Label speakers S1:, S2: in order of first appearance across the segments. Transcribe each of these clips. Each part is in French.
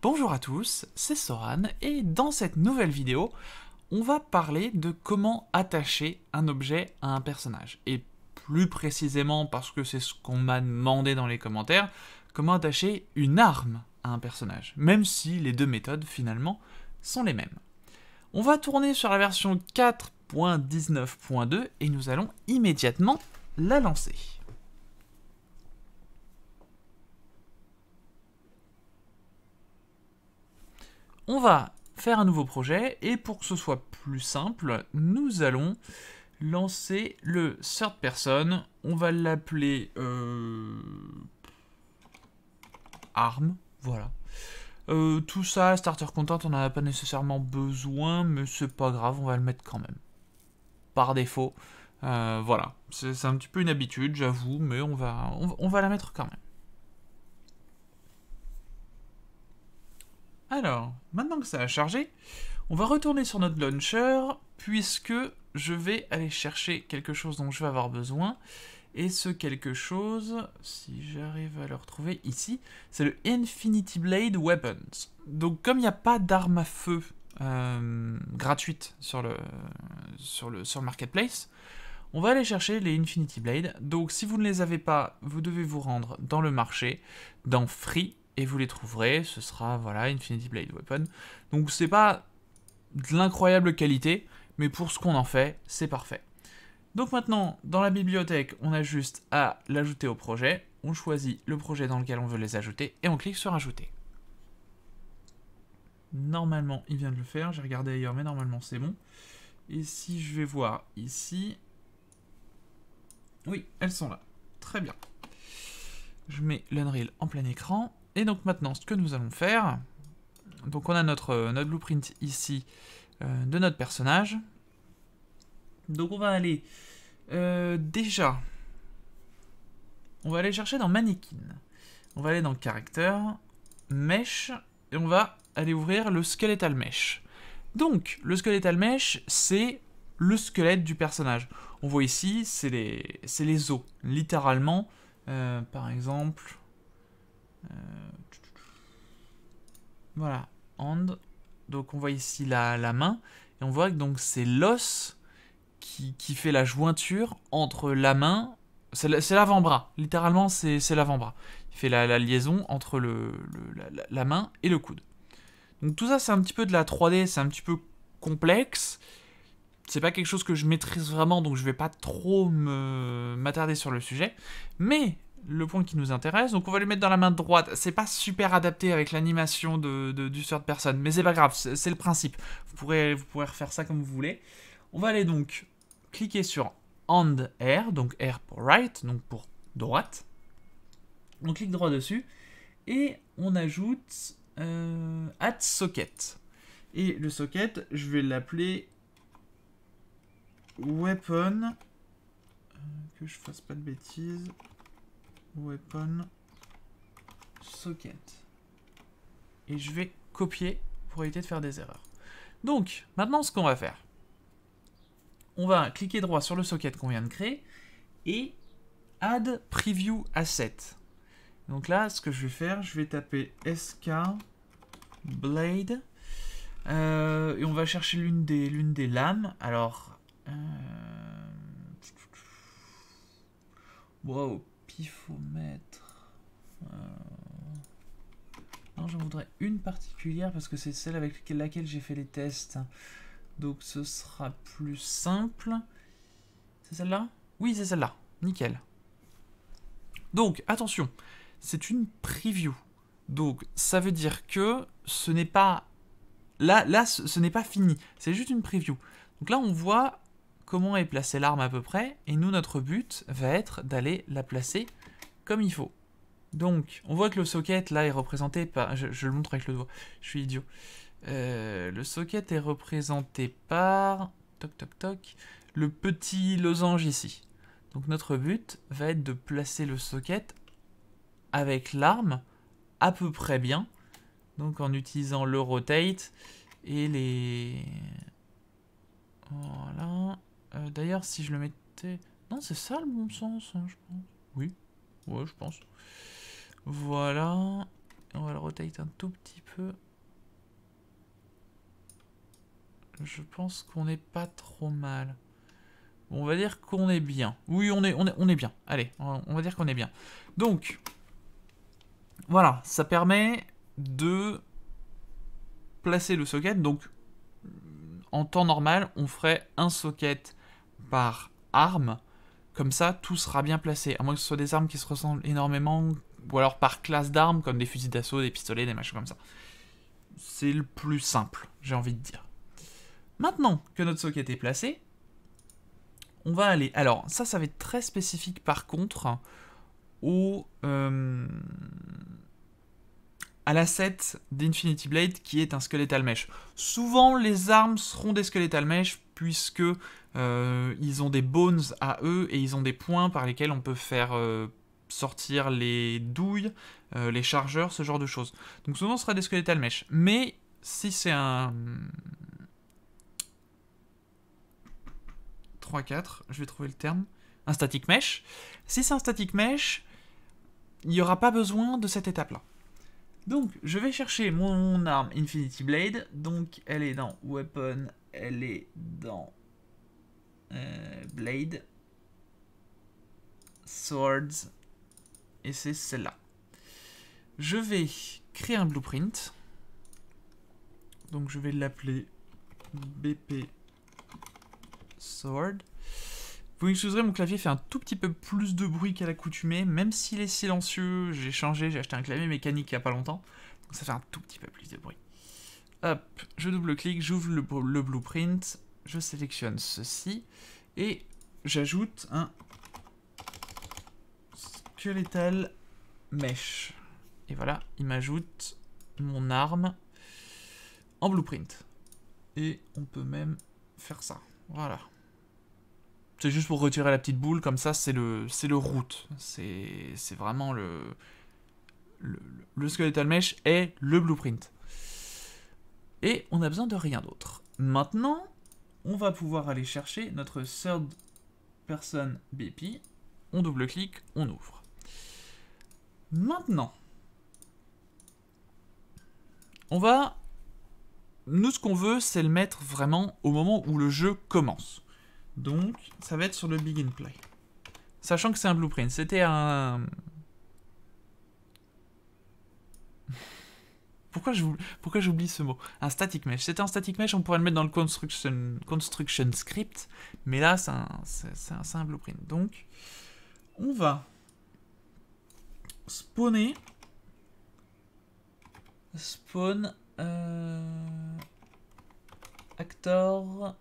S1: Bonjour à tous, c'est Soran et dans cette nouvelle vidéo, on va parler de comment attacher un objet à un personnage. Et plus précisément, parce que c'est ce qu'on m'a demandé dans les commentaires, comment attacher une arme à un personnage, même si les deux méthodes finalement sont les mêmes. On va tourner sur la version 4.19.2 et nous allons immédiatement la lancer. on va faire un nouveau projet et pour que ce soit plus simple, nous allons lancer le third person. On va l'appeler euh, arm, voilà. Euh, tout ça, starter content, on n'en a pas nécessairement besoin, mais c'est pas grave, on va le mettre quand même. Par défaut, euh, voilà. C'est un petit peu une habitude, j'avoue, mais on va, on va la mettre quand même. Alors, maintenant que ça a chargé, on va retourner sur notre launcher, puisque je vais aller chercher quelque chose dont je vais avoir besoin. Et ce quelque chose, si j'arrive à le retrouver ici, c'est le Infinity Blade Weapons. Donc comme il n'y a pas d'armes à feu euh, gratuite gratuites sur le, sur, le, sur marketplace, on va aller chercher les Infinity Blade. Donc si vous ne les avez pas, vous devez vous rendre dans le marché, dans Free, et vous les trouverez. Ce sera, voilà, Infinity Blade Weapon. Donc c'est pas de l'incroyable qualité, mais pour ce qu'on en fait, c'est parfait. Donc maintenant, dans la bibliothèque, on a juste à l'ajouter au projet. On choisit le projet dans lequel on veut les ajouter et on clique sur Ajouter. Normalement, il vient de le faire. J'ai regardé ailleurs, mais normalement, c'est bon. Et si je vais voir ici... Oui, elles sont là. Très bien. Je mets l'Unreal en plein écran. Et donc maintenant, ce que nous allons faire, donc on a notre, euh, blueprint ici euh, de notre personnage. Donc on va aller euh, déjà, on va aller chercher dans mannequin. On va aller dans caractère, mesh, et on va aller ouvrir le skeletal mesh. Donc, le skeletal mesh, c'est le squelette du personnage. On voit ici, c'est les, les os, littéralement. par exemple, euh, voilà, And Donc on voit ici la, la main, et on voit que donc c'est l'os qui, fait la jointure entre la main, c'est l'avant-bras, littéralement c'est l'avant-bras. Il fait la, la, liaison entre le, la, main et le coude. Donc tout ça c'est un petit peu de la 3D, c'est un petit peu complexe. C'est pas quelque chose que je maîtrise vraiment, donc je vais pas trop m'attarder sur le sujet. Mais le point qui nous intéresse. Donc on va le mettre dans la main droite. C'est pas super adapté avec l'animation de, de, du mais c'est pas grave, c'est le principe. Vous pourrez, vous refaire ça comme vous voulez. On va aller donc cliquer sur And Air, donc Air pour right, donc pour droite. On clique droit dessus et on ajoute euh, Add Socket. Et le socket, je vais l'appeler Weapon. Euh, que je fasse pas de bêtises. Weapon socket. Et je vais copier pour éviter de faire des erreurs. Donc, maintenant, ce qu'on va faire, on va cliquer droit sur le socket qu'on vient de créer et add preview asset. Donc là, ce que je vais faire, je vais taper sk blade euh, et on va chercher l'une des, des lames. Alors, euh, wow, pifomètre. Euh... Non, j'en voudrais une particulière parce que c'est celle avec laquelle j'ai fait les tests. Donc ce sera plus simple. C'est celle-là Oui, c'est celle-là. Nickel. Donc, attention, c'est une preview. Donc, ça veut dire que ce n'est pas... Là, là ce n'est pas fini. C'est juste une preview. Donc là, on voit comment est placée l'arme à peu près, et nous, notre but va être d'aller la placer comme il faut. Donc, on voit que le socket, là, est représenté par... Je, le montre avec le doigt, je suis idiot. Euh, le socket est représenté par... Toc, toc, toc. Le petit losange ici. Donc notre but va être de placer le socket avec l'arme à peu près bien. Donc en utilisant le rotate et les... Voilà. Euh, d'ailleurs, si je le mettais... Non, c'est ça le bon sens, hein, je pense. Oui, ouais, je pense. Voilà. On va le rotate un tout petit peu. Je pense qu'on n'est pas trop mal. on va dire qu'on est bien. Oui, on est, on est, on est bien. Allez, on va dire qu'on est bien. Donc, voilà, ça permet de placer le socket. Donc, en temps normal, on ferait un socket par arme, comme ça tout sera bien placé. À moins que ce soit des armes qui se ressemblent énormément, ou alors par classe d'armes, comme des fusils d'assaut, des pistolets, des machins comme ça. C'est le plus simple, j'ai envie de dire. Maintenant que notre socket est placé, on va aller... Alors, ça, ça va être très spécifique par contre au, euh, à l'asset d'Infinity Blade qui est un Skeletal Mesh. Souvent, les armes seront des Skeletal Mesh puisque euh, ils ont des bones à eux et ils ont des points par lesquels on peut faire euh, sortir les douilles, euh, les chargeurs, ce genre de choses. Donc souvent, ce sera des Skeletal Mesh. Mais si c'est un... 3, 4, je vais trouver le terme. Un static mesh. Si c'est un static mesh, il n'y aura pas besoin de cette étape-là. Donc, je vais chercher mon, arme Infinity Blade. Donc, elle est dans Weapon, elle est dans euh, Blade, Swords, et c'est celle-là. Je vais créer un blueprint. Donc, je vais l'appeler BP Sword. Vous m'excuserez, mon clavier fait un tout petit peu plus de bruit qu'à l'accoutumée, même s'il est silencieux, j'ai changé, j'ai acheté un clavier mécanique il n'y a pas longtemps, donc ça fait un tout petit peu plus de bruit. Hop, je double-clique, j'ouvre le, le, blueprint, je sélectionne ceci, et j'ajoute un skeletal mesh. Et voilà, il m'ajoute mon arme en blueprint. Et on peut même faire ça, voilà. C'est juste pour retirer la petite boule, comme ça c'est le c'est le root. C'est vraiment le, le, le skeletal mesh est le blueprint. Et on a besoin de rien d'autre. Maintenant, on va pouvoir aller chercher notre third person BP. On double-clique, on ouvre. Maintenant, on va... Nous, ce qu'on veut, c'est le mettre vraiment au moment où le jeu commence. Donc, ça va être sur le begin play. Sachant que c'est un blueprint. C'était un... Pourquoi j'oublie, pourquoi j'oublie ce mot Un static mesh. C'était un static mesh, on pourrait le mettre dans le construction, construction script, mais là, c'est un, blueprint. Donc, on va spawner... Spawn... Euh, actor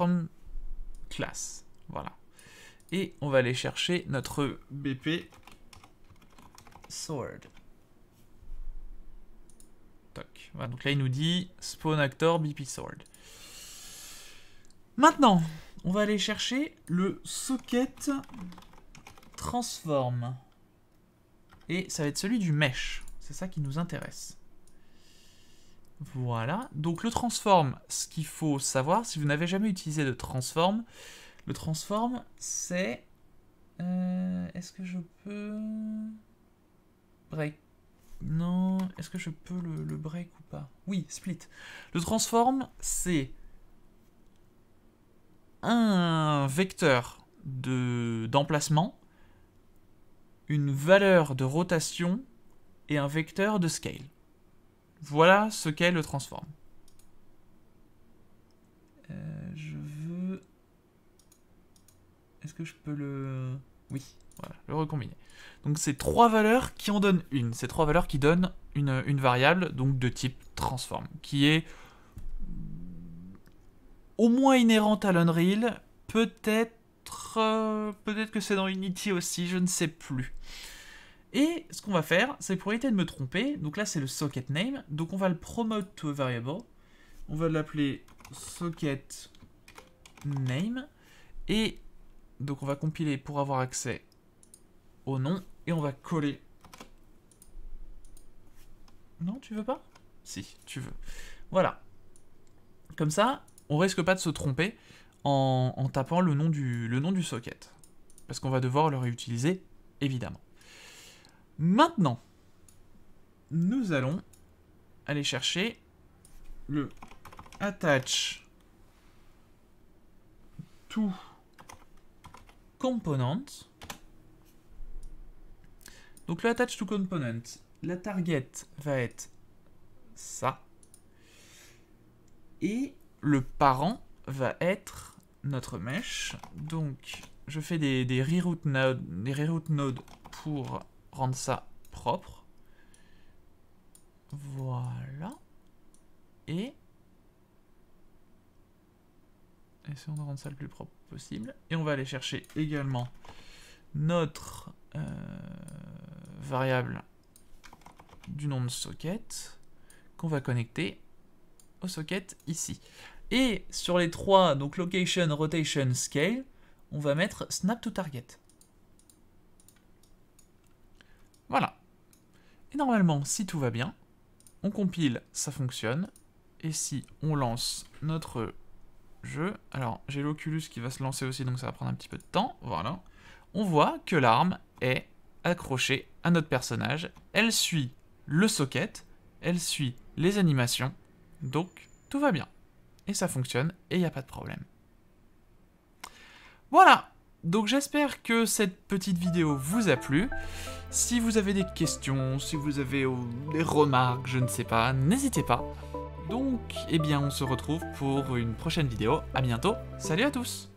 S1: classe class. Voilà. Et on va aller chercher notre BP sword. Toc. donc là, il nous dit spawn actor BP sword. Maintenant, on va aller chercher le socket transform. Et ça va être celui du mesh. C'est ça qui nous intéresse. Voilà. Donc le transform, ce qu'il faut savoir, si vous n'avez jamais utilisé de transform, le transform, c'est... Euh, est-ce que je peux... Break. Non, est-ce que je peux le, break ou pas Oui, split. Le transform, c'est un vecteur d'emplacement, une valeur de rotation et un vecteur de scale. Voilà ce qu'est le transform. Euh, je veux... Est-ce que je peux le... Oui, voilà, le recombiner. Donc c'est trois valeurs qui en donnent une. C'est trois valeurs qui donnent une, variable, donc de type transform, qui est au moins inhérente à l'Unreal, peut-être... Euh, peut-être que c'est dans Unity aussi, je ne sais plus. Et ce qu'on va faire, c'est pour éviter de me tromper, donc là c'est le socket name, donc on va le promote to a variable, on va l'appeler socket name, et donc on va compiler pour avoir accès au nom, et on va coller. Non, tu veux pas Si, tu veux. Voilà. Comme ça, on risque pas de se tromper en, en tapant le nom, du, le nom du socket, parce qu'on va devoir le réutiliser, évidemment. Maintenant, nous allons aller chercher le attach to component. Donc le attach to component, la target va être ça. Et le parent va être notre mesh. Donc je fais des, des reroute nodes, des reroute nodes pour rendre ça propre. Voilà. Et... Essayons de rendre ça le plus propre possible. Et on va aller chercher également notre euh, variable du nom de socket qu'on va connecter au socket ici. Et sur les trois, donc location, rotation, scale, on va mettre snap to target. Voilà. Et normalement, si tout va bien, on compile, ça fonctionne. Et si on lance notre jeu, alors j'ai l'Oculus qui va se lancer aussi, donc ça va prendre un petit peu de temps, voilà. On voit que l'arme est accrochée à notre personnage. Elle suit le socket, elle suit les animations, donc tout va bien. Et ça fonctionne, et il n'y a pas de problème. Voilà, donc j'espère que cette petite vidéo vous a plu. Si vous avez des questions, si vous avez euh, des remarques, je ne sais pas, n'hésitez pas. Donc, eh bien, on se retrouve pour une prochaine vidéo. À bientôt. Salut à tous